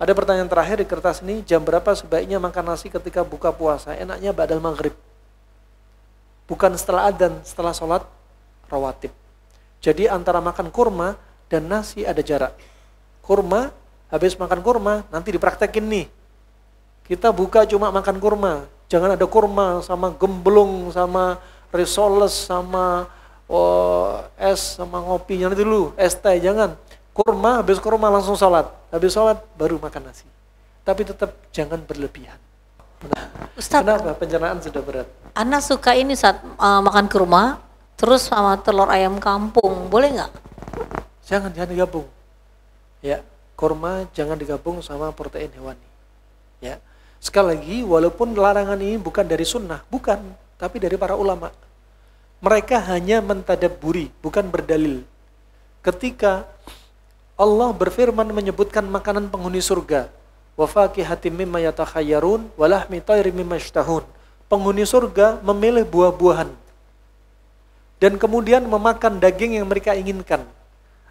Ada pertanyaan terakhir di kertas ini, jam berapa sebaiknya makan nasi ketika buka puasa? Enaknya badal maghrib. Bukan setelah adzan, setelah sholat rawatib. Jadi antara makan kurma dan nasi ada jarak. Kurma, habis makan kurma, nanti dipraktekin nih. Kita buka cuma makan kurma. Jangan ada kurma sama gemblung, sama risoles, sama oh, es, sama ngopinya nanti dulu, es teh, jangan kurma, habis kurma langsung sholat. Habis sholat baru makan nasi. Tapi tetap jangan berlebihan. Ustaz, Kenapa pencernaan sudah berat? Anak suka ini saat uh, eh, makan kurma, terus sama telur ayam kampung, boleh nggak? Jangan, jangan digabung. Ya, kurma jangan digabung sama protein hewani. Ya, sekali lagi walaupun larangan ini bukan dari sunnah, bukan, tapi dari para ulama. Mereka hanya mentadaburi, bukan berdalil. Ketika Allah berfirman menyebutkan makanan penghuni surga. Wa mimma yatakhayyarun wa lahmi mimma Penghuni surga memilih buah-buahan dan kemudian memakan daging yang mereka inginkan.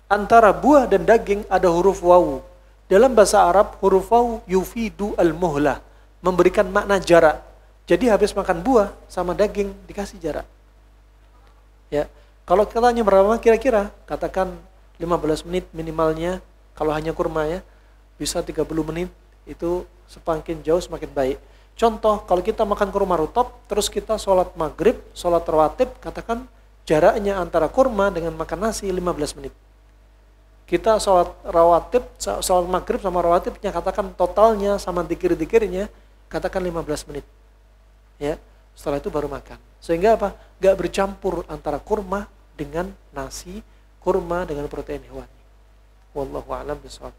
Antara buah dan daging ada huruf wawu. Dalam bahasa Arab huruf wawu yufidu al-muhlah, memberikan makna jarak. Jadi habis makan buah sama daging dikasih jarak. Ya. Kalau kita tanya berapa kira-kira, katakan 15 menit minimalnya kalau hanya kurma ya bisa 30 menit itu semakin jauh semakin baik contoh kalau kita makan kurma rutop terus kita sholat maghrib sholat rawatib katakan jaraknya antara kurma dengan makan nasi 15 menit kita sholat rawatib sholat maghrib sama rawatibnya katakan totalnya sama dikir-dikirnya katakan 15 menit ya setelah itu baru makan sehingga apa gak bercampur antara kurma dengan nasi kurma dengan protein hewani. Wallahu a'lam bishawab.